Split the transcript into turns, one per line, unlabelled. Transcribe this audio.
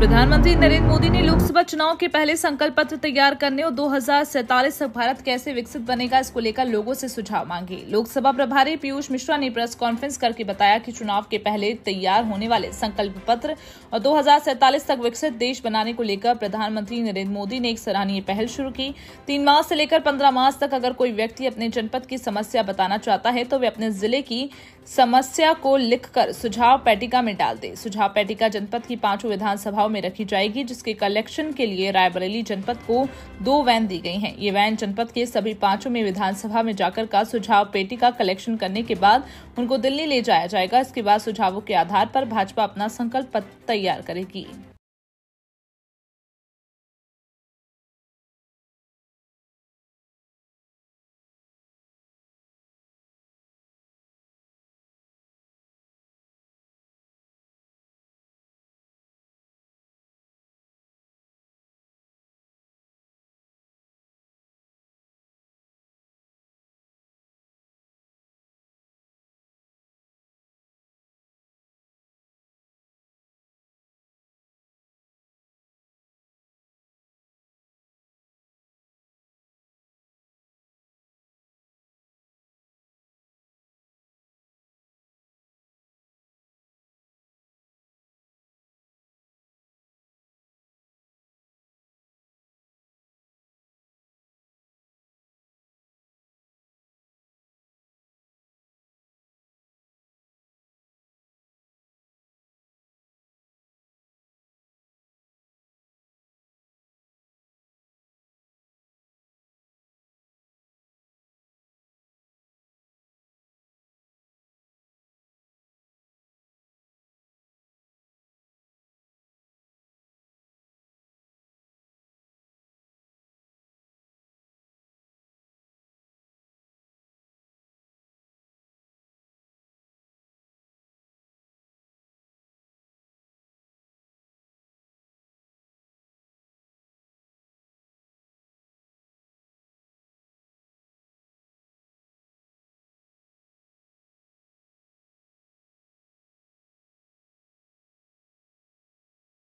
प्रधानमंत्री नरेंद्र मोदी ने लोकसभा चुनाव के पहले संकल्प पत्र तैयार करने और दो तक भारत कैसे विकसित बनेगा इसको लेकर लोगों से सुझाव मांगे लोकसभा प्रभारी पीयूष मिश्रा ने प्रेस कॉन्फ्रेंस करके बताया कि चुनाव के पहले तैयार होने वाले संकल्प पत्र और दो तक विकसित देश बनाने को लेकर प्रधानमंत्री नरेंद्र मोदी ने एक सराहनीय पहल शुरू की तीन मार्च से लेकर पंद्रह मार्च तक अगर कोई व्यक्ति अपने जनपद की समस्या बताना चाहता है तो वे अपने जिले की समस्या को लिखकर सुझाव पेटिका में डाल दे सुझाव पेटिका जनपद की पांचों विधानसभाओं में रखी जाएगी जिसके कलेक्शन के लिए रायबरेली जनपद को दो वैन दी गई हैं ये वैन जनपद के सभी पांचों में विधानसभा में जाकर का सुझाव पेटी का कलेक्शन करने के बाद उनको दिल्ली ले जाया जाएगा इसके बाद सुझावों के आधार पर भाजपा अपना संकल्प पत्र तैयार करेगी